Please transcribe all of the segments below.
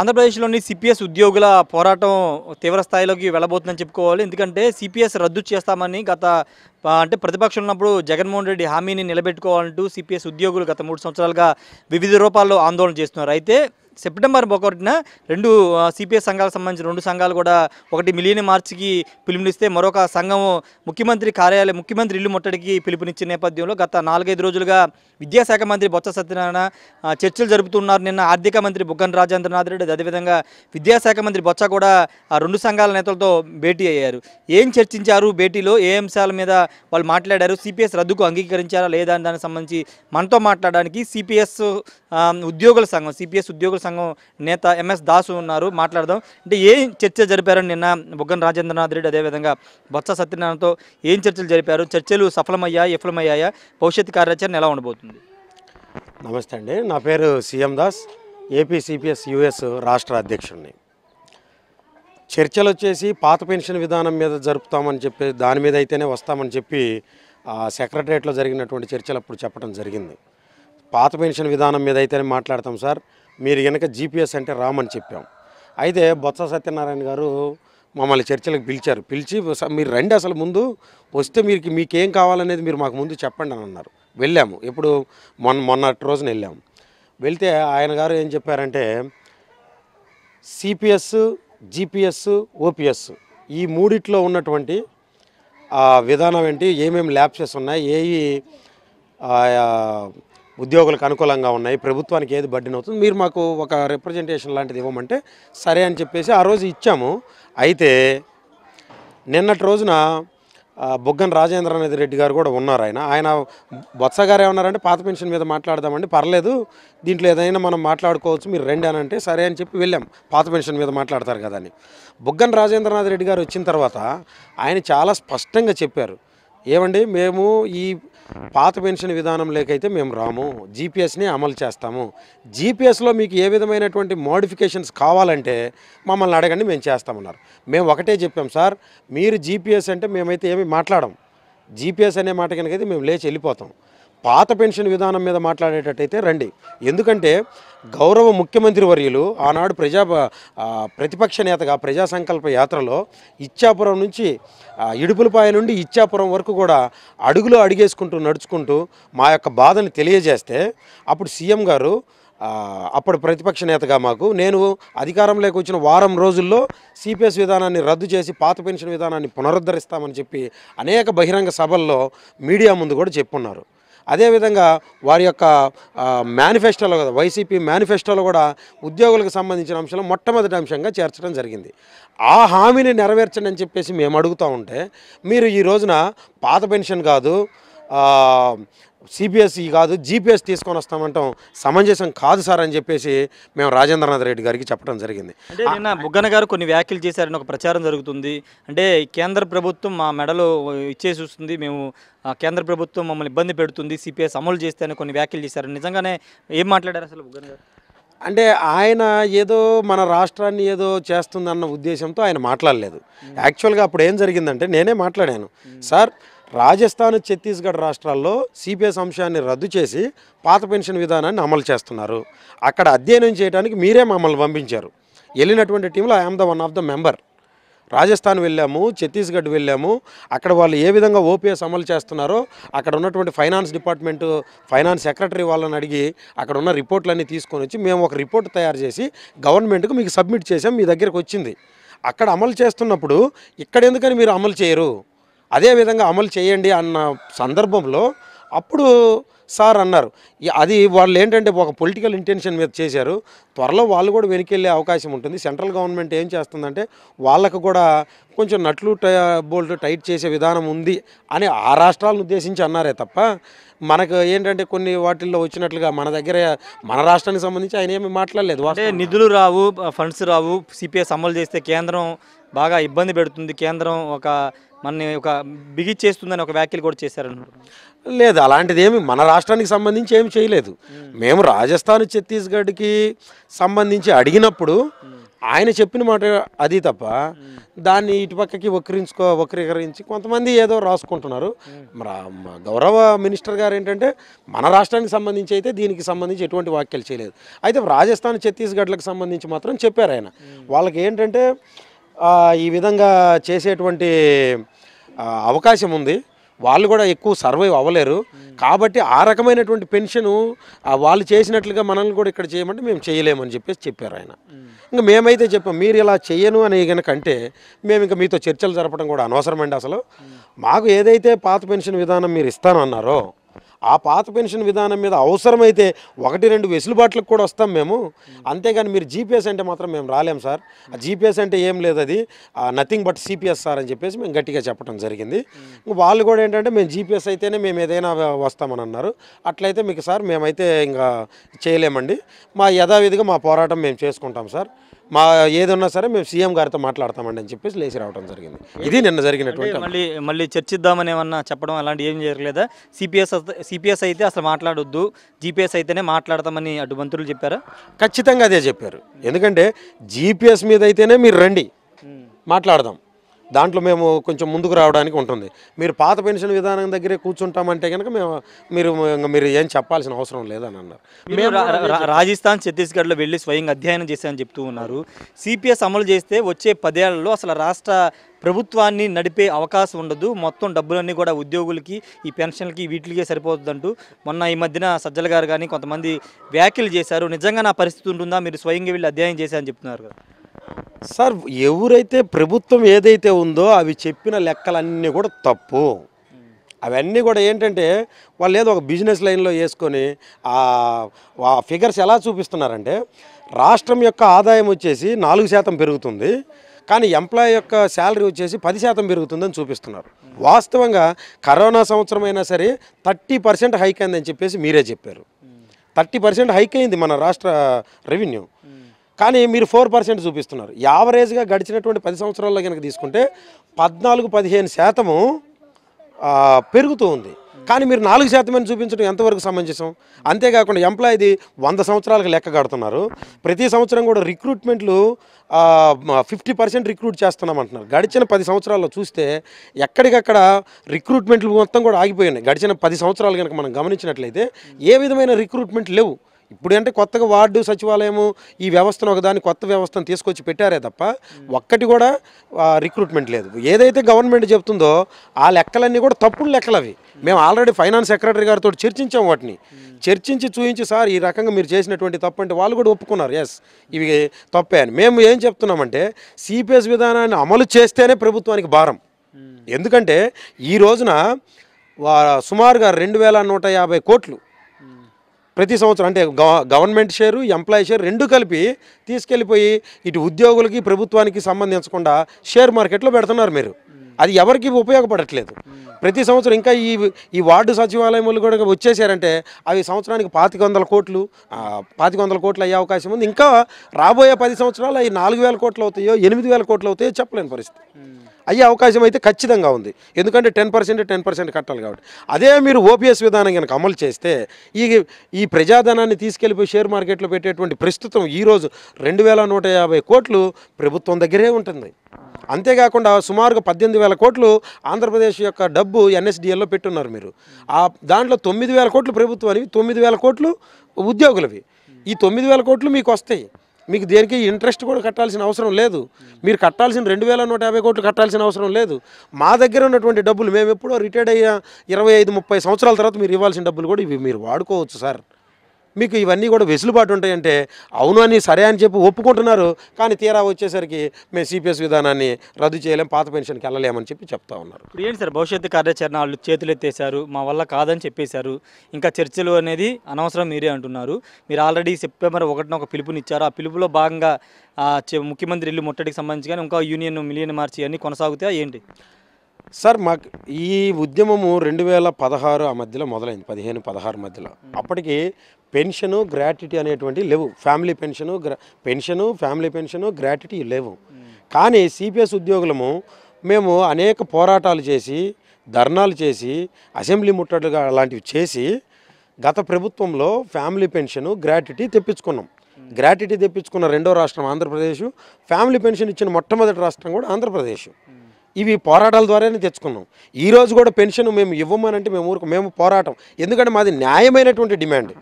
ఆంధ్రప్రదేశ్లోని సిపిఎస్ ఉద్యోగుల పోరాటం తీవ్ర స్థాయిలోకి వెళ్ళబోతుందని చెప్పుకోవాలి ఎందుకంటే సిపిఎస్ రద్దు చేస్తామని గత అంటే ప్రతిపక్షం ఉన్నప్పుడు జగన్మోహన్ రెడ్డి హామీని నిలబెట్టుకోవాలంటూ సిపిఎస్ ఉద్యోగులు గత మూడు సంవత్సరాలుగా వివిధ రూపాల్లో ఆందోళన చేస్తున్నారు అయితే సెప్టెంబర్ ఒకటిన రెండు సిపిఎస్ సంఘాలకు సంబంధించిన రెండు సంఘాలు కూడా ఒకటి మిలియన్ మార్చికి పిలుపునిస్తే మరొక సంఘం ముఖ్యమంత్రి కార్యాలయం ముఖ్యమంత్రి ఇల్లు ముట్టడికి పిలుపునిచ్చిన నేపథ్యంలో గత నాలుగైదు రోజులుగా విద్యాశాఖ మంత్రి బొత్స సత్యనారాయణ చర్చలు జరుపుతున్నారు నిన్న ఆర్థిక మంత్రి బుగ్గన్ రాజేంద్రనాథ్ రెడ్డి అదేవిధంగా విద్యాశాఖ మంత్రి బొత్స కూడా ఆ రెండు సంఘాల నేతలతో భేటీ అయ్యారు ఏం చర్చించారు భేటీలో ఏ అంశాల మీద వాళ్ళు మాట్లాడారు సిపిఎస్ రద్దుకు అంగీకరించారా లేదా అని దానికి సంబంధించి మనతో మాట్లాడడానికి సిపిఎస్ ఉద్యోగుల సంఘం సిపిఎస్ ఉద్యోగుల సంఘం నేత ఎంఎస్ దాసు ఉన్నారు మాట్లాడదాం అంటే ఏం చర్చ జరిపారు నిన్న బుగ్గన రాజేంద్రనాథ్ రెడ్డి అదేవిధంగా బొత్స సత్యనారాయణతో ఏం చర్చలు జరిపారు చర్చలు సఫలమయ్యా విఫలమయ్యాయా భవిష్యత్ కార్యాచరణ ఎలా ఉండబోతుంది నమస్తే అండి నా పేరు సీఎం దాస్ ఏపీ యుఎస్ రాష్ట్ర అధ్యక్షుడిని చర్చలు వచ్చేసి పాత పెన్షన్ విధానం మీద జరుపుతామని చెప్పి దాని మీద అయితేనే వస్తామని చెప్పి సెక్రటరేట్లో జరిగినటువంటి చర్చలు అప్పుడు చెప్పడం జరిగింది పాత పెన్షన్ విధానం మీద అయితేనే మాట్లాడతాం సార్ మీరు కనుక జీపీఎస్ అంటే రామని చెప్పాం అయితే బొత్స సత్యనారాయణ గారు మమ్మల్ని చర్చలకు పిలిచారు పిలిచి మీరు రండి అసలు ముందు వస్తే మీకు మీకేం కావాలనేది మీరు మాకు ముందు చెప్పండి అని అన్నారు వెళ్ళాము ఇప్పుడు మొన్న మొన్నటి రోజున వెళ్ళాము వెళ్తే ఆయన గారు ఏం చెప్పారంటే సిపిఎస్ జిపిఎస్ ఓపిఎస్ ఈ మూడిట్లో ఉన్నటువంటి విధానం ఏంటి ఏమేమి ల్యాబ్సెస్ ఉన్నాయి ఏవి ఉద్యోగులకు అనుకూలంగా ఉన్నాయి ప్రభుత్వానికి ఏది బడ్డీన్ అవుతుంది మీరు మాకు ఒక రిప్రజెంటేషన్ లాంటిది ఇవ్వమంటే సరే అని చెప్పేసి ఆ రోజు ఇచ్చాము అయితే నిన్నటి రోజున బుగ్గన రాజేంద్రనాథ్ రెడ్డి గారు కూడా ఉన్నారు ఆయన ఆయన బొత్స గారు ఏమన్నారంటే పాత పెన్షన్ మీద మాట్లాడదామండి పర్లేదు దీంట్లో ఏదైనా మనం మాట్లాడుకోవచ్చు మీరు రెండు అని అంటే సరే అని చెప్పి వెళ్ళాం పాత పెన్షన్ మీద మాట్లాడతారు కదా అని బుగ్గన రాజేంద్రనాథ్ రెడ్డి గారు వచ్చిన తర్వాత ఆయన చాలా స్పష్టంగా చెప్పారు ఏమండి మేము ఈ పాత పెన్షన్ విధానం లేకైతే మేము రాము జీపీఎస్ని అమలు చేస్తాము జీపీఎస్లో మీకు ఏ విధమైనటువంటి మోడిఫికేషన్స్ కావాలంటే మమ్మల్ని అడగండి మేము చేస్తామన్నారు మేము ఒకటే చెప్పాం సార్ మీరు జీపీఎస్ అంటే మేమైతే ఏమి మాట్లాడం జీపీఎస్ అనే మాట కనుకైతే మేము లేచి వెళ్ళిపోతాం పాత పెన్షన్ విధానం మీద మాట్లాడేటట్టయితే రండి ఎందుకంటే గౌరవ ముఖ్యమంత్రి వర్యులు ఆనాడు ప్రజా ప్రతిపక్ష నేతగా ప్రజా సంకల్ప యాత్రలో ఇచ్చాపురం నుంచి ఇడుపులపాయ నుండి ఇచ్చాపురం వరకు కూడా అడుగులో అడిగేసుకుంటూ నడుచుకుంటూ మా యొక్క బాధను తెలియజేస్తే అప్పుడు సీఎం గారు అప్పుడు ప్రతిపక్ష నేతగా మాకు నేను అధికారంలోకి వచ్చిన వారం రోజుల్లో సిపిఎస్ విధానాన్ని రద్దు చేసి పాత పెన్షన్ విధానాన్ని పునరుద్ధరిస్తామని చెప్పి అనేక బహిరంగ సభల్లో మీడియా ముందు కూడా చెప్పున్నారు అదేవిధంగా వారి యొక్క మేనిఫెస్టోలో కదా వైసీపీ మేనిఫెస్టోలో కూడా ఉద్యోగులకు సంబంధించిన అంశంలో మొట్టమొదటి అంశంగా చేర్చడం జరిగింది ఆ హామీని నెరవేర్చండి అని చెప్పేసి మేము అడుగుతూ ఉంటే మీరు ఈ రోజున పాత పెన్షన్ కాదు సిపిఎస్ఈ కాదు జీపీఎస్ తీసుకొని వస్తామంటాం సమంజసం కాదు సార్ అని చెప్పేసి మేము రాజేంద్రనాథ్ రెడ్డి గారికి చెప్పడం జరిగింది అంటే నిన్న బుగ్గన గారు కొన్ని వ్యాఖ్యలు చేశారని ఒక ప్రచారం జరుగుతుంది అంటే కేంద్ర ప్రభుత్వం మా మెడలో ఇచ్చేసి వస్తుంది మేము కేంద్ర ప్రభుత్వం మమ్మల్ని ఇబ్బంది పెడుతుంది సిపిఎస్ అమలు చేస్తే అని కొన్ని వ్యాఖ్యలు చేశారు నిజంగానే ఏం మాట్లాడారు అసలు బుగ్గన గారు అంటే ఆయన ఏదో మన రాష్ట్రాన్ని ఏదో చేస్తుందన్న ఉద్దేశంతో ఆయన మాట్లాడలేదు యాక్చువల్గా అప్పుడు ఏం జరిగిందంటే నేనే మాట్లాడాను సార్ రాజస్థాన్ ఛత్తీస్గఢ్ రాష్ట్రాల్లో సిపిఎస్ అంశాన్ని రద్దు చేసి పాత పెన్షన్ విధానాన్ని అమలు చేస్తున్నారు అక్కడ అధ్యయనం చేయడానికి మీరే మమ్మల్ని పంపించారు వెళ్ళినటువంటి టీంలో I am the one of the member Rajasthan వెళ్ళాము ఛత్తీస్గఢ్ వెళ్ళాము అక్కడ వాళ్ళు ఏ విధంగా ఓపీఎస్ అమలు చేస్తున్నారో అక్కడ ఉన్నటువంటి ఫైనాన్స్ డిపార్ట్మెంటు ఫైనాన్స్ సెక్రటరీ వాళ్ళని అడిగి అక్కడ ఉన్న రిపోర్ట్లన్నీ తీసుకొని వచ్చి మేము ఒక రిపోర్ట్ తయారు చేసి గవర్నమెంట్కు మీకు సబ్మిట్ చేసాం మీ దగ్గరకు వచ్చింది అక్కడ అమలు చేస్తున్నప్పుడు ఇక్కడ ఎందుకని మీరు అమలు చేయరు అదేవిధంగా అమలు చేయండి అన్న సందర్భంలో అప్పుడు సార్ అన్నారు అది వాళ్ళు ఏంటంటే ఒక పొలిటికల్ ఇంటెన్షన్ మీద చేశారు త్వరలో వాళ్ళు కూడా వెనక్కి వెళ్ళే అవకాశం ఉంటుంది సెంట్రల్ గవర్నమెంట్ ఏం చేస్తుందంటే వాళ్ళకు కూడా కొంచెం నట్లు బోల్ట్ టైట్ చేసే విధానం ఉంది అని ఆ రాష్ట్రాలను ఉద్దేశించి అన్నారే తప్ప మనకు ఏంటంటే కొన్ని వాటిల్లో వచ్చినట్లుగా మన దగ్గర మన రాష్ట్రానికి సంబంధించి ఆయన ఏమి మాట్లాడలేదు అంటే నిధులు రావు ఫండ్స్ రావు సిపిఎస్ అమలు చేస్తే కేంద్రం బాగా ఇబ్బంది పెడుతుంది కేంద్రం ఒక మనని ఒక బిగిచ్చేస్తుందని ఒక వ్యాఖ్యలు కూడా చేశారనుకుంటున్నాను లేదు అలాంటిది ఏమి మన రాష్ట్రానికి సంబంధించి ఏమి చేయలేదు మేము రాజస్థాన్ ఛత్తీస్గఢ్కి సంబంధించి అడిగినప్పుడు ఆయన చెప్పిన మాట అది తప్ప దాన్ని ఇటుపక్కకి వక్రించుకో వక్రీకరించి కొంతమంది ఏదో రాసుకుంటున్నారు గౌరవ మినిస్టర్ గారు ఏంటంటే మన రాష్ట్రానికి సంబంధించి అయితే దీనికి సంబంధించి ఎటువంటి వ్యాఖ్యలు చేయలేదు అయితే రాజస్థాన్ ఛత్తీస్గఢ్లకు సంబంధించి మాత్రం చెప్పారు ఆయన వాళ్ళకి ఏంటంటే ఈ విధంగా చేసేటువంటి అవకాశం ఉంది వాళ్ళు కూడా ఎక్కువ సర్వైవ్ అవ్వలేరు కాబట్టి ఆ రకమైనటువంటి పెన్షను వాళ్ళు చేసినట్లుగా మనల్ని కూడా ఇక్కడ చేయమంటే మేము చేయలేమని చెప్పేసి చెప్పారు ఆయన ఇంకా మేమైతే చెప్పాం మీరు ఇలా చేయను అని కనుకంటే మేము ఇంకా మీతో చర్చలు జరపడం కూడా అనవసరమండి అసలు మాకు ఏదైతే పాత పెన్షన్ విధానం మీరు ఇస్తానన్నారో ఆ పాత పెన్షన్ విధానం మీద అవసరమైతే ఒకటి రెండు వెసులుబాట్లకు కూడా వస్తాం మేము అంతేగాని మీరు జీపీఎస్ అంటే మాత్రం మేము రాలేం సార్ ఆ జీపీఎస్ అంటే ఏం లేదు అది నథింగ్ బట్ సిపిఎస్ సార్ అని చెప్పేసి మేము గట్టిగా చెప్పడం జరిగింది వాళ్ళు కూడా ఏంటంటే మేము జీపీఎస్ అయితేనే మేము ఏదైనా వస్తామని అన్నారు అట్లయితే మీకు సార్ మేమైతే ఇంకా చేయలేమండి మా యథావిధిగా మా పోరాటం మేము చేసుకుంటాం సార్ మా ఏదన్నా సరే మేము సీఎం గారితో మాట్లాడతామండి అని చెప్పేసి లేచి రావడం జరిగింది ఇది నిన్న జరిగినటువంటి మళ్ళీ మళ్ళీ చర్చిద్దామని ఏమన్నా చెప్పడం అలాంటి ఏం జరగలేదా సిపిఎస్ సిపిఎస్ అయితే అసలు మాట్లాడొద్దు జీపీఎస్ అయితేనే మాట్లాడతామని అటు మంత్రులు చెప్పారా ఖచ్చితంగా అదే చెప్పారు ఎందుకంటే జిపిఎస్ మీద అయితేనే మీరు రండి మాట్లాడదాం దాంట్లో మేము కొంచెం ముందుకు రావడానికి ఉంటుంది మీరు పాత పెన్షన్ విధానం దగ్గరే కూర్చుంటామంటే కనుక మేము మీరు మీరు ఏం చెప్పాల్సిన అవసరం లేదని అన్నారు మేము రాజస్థాన్ ఛత్తీస్గఢ్లో వెళ్ళి స్వయంగా అధ్యయనం చేశామని చెప్తూ ఉన్నారు సిపిఎస్ అమలు చేస్తే వచ్చే పదేళ్లలో అసలు రాష్ట్ర ప్రభుత్వాన్ని నడిపే అవకాశం ఉండదు మొత్తం డబ్బులన్నీ కూడా ఉద్యోగులకి ఈ పెన్షన్లకి వీటికే సరిపోతుందంటూ మొన్న ఈ మధ్యన సజ్జల గారు కానీ కొంతమంది వ్యాఖ్యలు చేశారు నిజంగా నా పరిస్థితి ఉంటుందా మీరు స్వయంగా వెళ్ళి అధ్యయనం చేశారని చెప్తున్నారు కదా సార్ ఎవరైతే ప్రభుత్వం ఏదైతే ఉందో అవి చెప్పిన లెక్కలన్నీ కూడా తప్పు అవన్నీ కూడా ఏంటంటే వాళ్ళు ఏదో ఒక బిజినెస్ లైన్లో వేసుకొని ఆ ఫిగర్స్ ఎలా చూపిస్తున్నారంటే రాష్ట్రం యొక్క ఆదాయం వచ్చేసి నాలుగు శాతం పెరుగుతుంది కానీ ఎంప్లాయ్ యొక్క శాలరీ వచ్చేసి పది శాతం పెరుగుతుందని చూపిస్తున్నారు వాస్తవంగా కరోనా సంవత్సరం అయినా సరే థర్టీ పర్సెంట్ హైక్ అయిందని చెప్పేసి మీరే చెప్పారు థర్టీ పర్సెంట్ హైక్ అయింది మన రాష్ట్ర రెవెన్యూ కానీ మీరు ఫోర్ పర్సెంట్ చూపిస్తున్నారు యావరేజ్గా గడిచినటువంటి పది సంవత్సరాల్లో కనుక తీసుకుంటే పద్నాలుగు పదిహేను శాతము పెరుగుతూ ఉంది కానీ మీరు నాలుగు శాతమని చూపించడం ఎంతవరకు సమంజసం అంతేకాకుండా ఎంప్లాయీది వంద సంవత్సరాలకు లెక్క కడుతున్నారు ప్రతి సంవత్సరం కూడా రిక్రూట్మెంట్లు ఫిఫ్టీ పర్సెంట్ రిక్రూట్ చేస్తున్నామంటున్నారు గడిచిన పది సంవత్సరాల్లో చూస్తే ఎక్కడికక్కడ రిక్రూట్మెంట్లు మొత్తం కూడా ఆగిపోయినాయి గడిచిన పది సంవత్సరాలు కనుక మనం గమనించినట్లయితే ఏ విధమైన రిక్రూట్మెంట్ లేవు ఇప్పుడు అంటే కొత్తగా వార్డు సచివాలయము ఈ వ్యవస్థను ఒకదాన్ని కొత్త వ్యవస్థను తీసుకొచ్చి పెట్టారే తప్ప ఒక్కటి కూడా రిక్రూట్మెంట్ లేదు ఏదైతే గవర్నమెంట్ చెప్తుందో ఆ లెక్కలన్నీ కూడా తప్పుడు లెక్కలు అవి మేము ఆల్రెడీ ఫైనాన్స్ సెక్రటరీ గారితో చర్చించాం వాటిని చర్చించి చూపించి సార్ ఈ రకంగా మీరు చేసినటువంటి తప్పు అంటే వాళ్ళు కూడా ఒప్పుకున్నారు ఎస్ ఇవి తప్పే అని మేము ఏం చెప్తున్నామంటే సిపిఎస్ విధానాన్ని అమలు చేస్తేనే ప్రభుత్వానికి భారం ఎందుకంటే ఈ రోజున సుమారుగా రెండు వేల నూట యాభై కోట్లు ప్రతి సంవత్సరం అంటే గవర్నమెంట్ షేరు ఎంప్లాయీ షేర్ రెండు కలిపి తీసుకెళ్ళిపోయి ఇటు ఉద్యోగులకి ప్రభుత్వానికి సంబంధించకుండా షేర్ మార్కెట్లో పెడుతున్నారు మీరు అది ఎవరికి ఉపయోగపడట్లేదు ప్రతి సంవత్సరం ఇంకా ఈ ఈ వార్డు సచివాలయములు కూడా వచ్చేసారంటే అవి సంవత్సరానికి పాతిక వందల కోట్లు పాతిక వందల కోట్లు అయ్యే అవకాశం ఉంది ఇంకా రాబోయే పది సంవత్సరాలు అవి నాలుగు వేల కోట్లు అవుతాయో ఎనిమిది వేల కోట్లు అవుతాయో చెప్పలేని పరిస్థితి అయ్యే అవకాశం అయితే ఖచ్చితంగా ఉంది ఎందుకంటే టెన్ పర్సెంట్ టెన్ పర్సెంట్ కట్టాలి కాబట్టి అదే మీరు ఓపీఎస్ విధానం కనుక అమలు చేస్తే ఈ ఈ ప్రజాధనాన్ని తీసుకెళ్లిపోయి షేర్ మార్కెట్లో పెట్టేటువంటి ప్రస్తుతం ఈరోజు రెండు వేల నూట యాభై కోట్లు ప్రభుత్వం దగ్గరే ఉంటుంది అంతేకాకుండా సుమారుగా పద్దెనిమిది వేల కోట్లు ఆంధ్రప్రదేశ్ యొక్క డబ్బు ఎన్ఎస్డిఎల్లో పెట్టున్నారు మీరు ఆ దాంట్లో తొమ్మిది వేల కోట్లు ప్రభుత్వానికి తొమ్మిది వేల కోట్లు ఉద్యోగులవి ఈ తొమ్మిది వేల కోట్లు మీకు వస్తాయి మీకు దేనికి ఇంట్రెస్ట్ కూడా కట్టాల్సిన అవసరం లేదు మీరు కట్టాల్సిన రెండు వేల నూట యాభై కోట్లు కట్టాల్సిన అవసరం లేదు మా దగ్గర ఉన్నటువంటి డబ్బులు మేము ఎప్పుడో రిటైర్డ్ అయ్యా ఇరవై ఐదు ముప్పై సంవత్సరాల తర్వాత మీరు ఇవ్వాల్సిన డబ్బులు కూడా ఇవి మీరు వాడుకోవచ్చు సార్ మీకు ఇవన్నీ కూడా వెసులుబాటు ఉంటాయంటే అవును అని సరే అని చెప్పి ఒప్పుకుంటున్నారు కానీ తీరా వచ్చేసరికి మేము సిపిఎస్ విధానాన్ని రద్దు చేయలేం పాత పెన్షన్కి వెళ్ళలేమని చెప్పి చెప్తా ఉన్నారు ఇప్పుడు ఏంటి సార్ భవిష్యత్తు కార్యాచరణ వాళ్ళు చేతులు ఎత్తేసారు మా వల్ల కాదని చెప్పేశారు ఇంకా చర్చలు అనేది అనవసరం మీరే అంటున్నారు మీరు ఆల్రెడీ సెప్టెంబర్ ఒకటిన ఒక పిలుపునిచ్చారు ఆ పిలుపులో భాగంగా ముఖ్యమంత్రి ఇల్లు ముట్టడికి సంబంధించి కానీ ఇంకా యూనియన్ మిలియన్ మార్చి అని కొనసాగుతాయా ఏంటి సార్ మాకు ఈ ఉద్యమము రెండు వేల పదహారు ఆ మధ్యలో మొదలైంది పదిహేను పదహారు మధ్యలో అప్పటికి పెన్షను గ్రాట్యుటీ అనేటువంటి లేవు ఫ్యామిలీ పెన్షను గ్రా పెన్షను ఫ్యామిలీ పెన్షను గ్రాట్యుటీ లేవు కానీ సిపిఎస్ ఉద్యోగులము మేము అనేక పోరాటాలు చేసి ధర్నాలు చేసి అసెంబ్లీ ముట్టడిగా అలాంటివి చేసి గత ప్రభుత్వంలో ఫ్యామిలీ పెన్షన్ గ్రాట్యుటీ తెప్పించుకున్నాం గ్రాట్యుటీ తెప్పించుకున్న రెండో రాష్ట్రం ఆంధ్రప్రదేశ్ ఫ్యామిలీ పెన్షన్ ఇచ్చిన మొట్టమొదటి రాష్ట్రం కూడా ఆంధ్రప్రదేశ్ ఇవి పోరాటాల ద్వారానే తెచ్చుకున్నాం ఈరోజు కూడా పెన్షన్ మేము ఇవ్వమనంటే మేము ఊరుకు మేము పోరాటం ఎందుకంటే మాది న్యాయమైనటువంటి డిమాండ్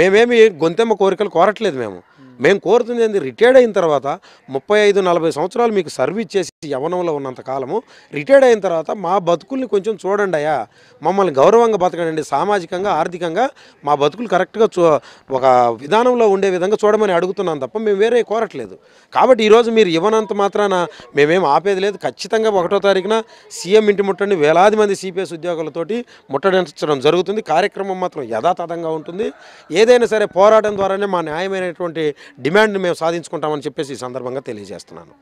మేమేమి గొంతెమ్మ కోరికలు కోరట్లేదు మేము మేము కోరుతుంది ఏంది రిటైర్డ్ అయిన తర్వాత ముప్పై ఐదు నలభై సంవత్సరాలు మీకు సర్వీస్ చేసి యవనంలో ఉన్నంత కాలము రిటైర్డ్ అయిన తర్వాత మా బతుకుల్ని కొంచెం చూడండి అయ్యా మమ్మల్ని గౌరవంగా బతకండి సామాజికంగా ఆర్థికంగా మా బతుకులు కరెక్ట్గా ఒక విధానంలో ఉండే విధంగా చూడమని అడుగుతున్నాం తప్ప మేము వేరే కోరట్లేదు కాబట్టి ఈరోజు మీరు ఇవ్వనంత మాత్రాన మేమేం ఆపేది లేదు ఖచ్చితంగా ఒకటో తారీఖున సీఎం ఇంటి ముట్టండి వేలాది మంది సిపిఎస్ ఉద్యోగులతోటి ముట్టడించడం జరుగుతుంది కార్యక్రమం మాత్రం యథాతథంగా ఉంటుంది ఏదైనా సరే పోరాటం ద్వారానే మా న్యాయమైనటువంటి డిమాండ్ని మేము సాధించుకుంటామని చెప్పేసి ఈ సందర్భంగా తెలియజేస్తున్నాను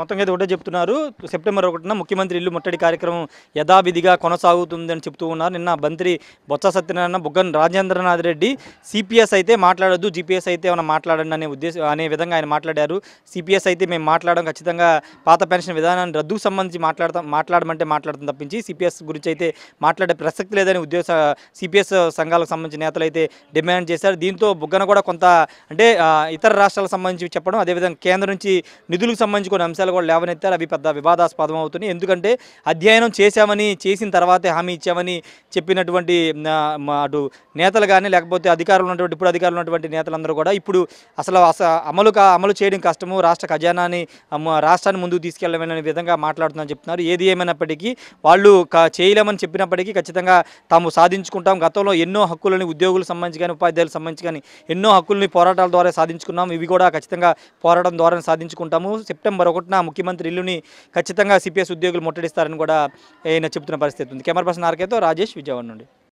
మొత్తం అయితే ఒకటే చెప్తున్నారు సెప్టెంబర్ ఒకటిన ముఖ్యమంత్రి ఇల్లు ముట్టడి కార్యక్రమం యథావిధిగా కొనసాగుతుందని చెప్తూ ఉన్నారు నిన్న మంత్రి బొత్స సత్యనారాయణ బుగ్గన రాజేంద్రనాథ్ రెడ్డి సిపిఎస్ అయితే మాట్లాడద్దు జీపీఎస్ అయితే ఏమైనా మాట్లాడండి అనే ఉద్దేశం అనే విధంగా ఆయన మాట్లాడారు సిపిఎస్ అయితే మేము మాట్లాడడం ఖచ్చితంగా పాత పెన్షన్ విధానాన్ని రద్దుకు సంబంధించి మాట్లాడతాం మాట్లాడమంటే మాట్లాడతాం తప్పించి సిపిఎస్ గురించి అయితే మాట్లాడే ప్రసక్తి లేదని ఉద్దేశ సిపిఎస్ సంఘాలకు సంబంధించిన నేతలు అయితే డిమాండ్ చేశారు దీంతో బుగ్గన కూడా కొంత అంటే ఇతర రాష్ట్రాలకు సంబంధించి చెప్పడం అదేవిధంగా కేంద్రం నుంచి నిధులకు సంబంధించి కొన్ని అంశాలు కూడా లేవనెత్తారు అవి పెద్ద వివాదాస్పదం అవుతున్నాయి ఎందుకంటే అధ్యయనం చేశామని చేసిన తర్వాతే హామీ ఇచ్చామని చెప్పినటువంటి అటు నేతలు కానీ లేకపోతే అధికారులు ఉన్నటువంటి ఇప్పుడు అధికారులు ఉన్నటువంటి నేతలందరూ కూడా ఇప్పుడు అసలు అమలు అమలు చేయడం కష్టము రాష్ట్ర ఖజానాని రాష్ట్రాన్ని ముందుకు తీసుకెళ్లమనే విధంగా మాట్లాడుతుందని చెప్తున్నారు ఏది ఏమైనప్పటికీ వాళ్ళు చేయలేమని చెప్పినప్పటికీ ఖచ్చితంగా తాము సాధించుకుంటాం గతంలో ఎన్నో హక్కులని ఉద్యోగులకు సంబంధించి కానీ ఉపాధ్యాయులకు సంబంధించి కానీ ఎన్నో హక్కుల్ని పోరాటాల ద్వారా సాధించుకున్నాం ఇవి కూడా ఖచ్చితంగా పోరాటం ద్వారా సాధించుకుంటాము సెప్టెంబర్ ఒకటిన ముఖ్యమంత్రి ఇల్లుని ఖచ్చితంగా సిపిఎస్ ఉద్యోగులు ముట్టడిస్తారని కూడా ఆయన చెప్తున్న పరిస్థితి ఉంది కెమెరా పర్సన్ ఆర్కేతో రాజేష్ విజయవాడ నుండి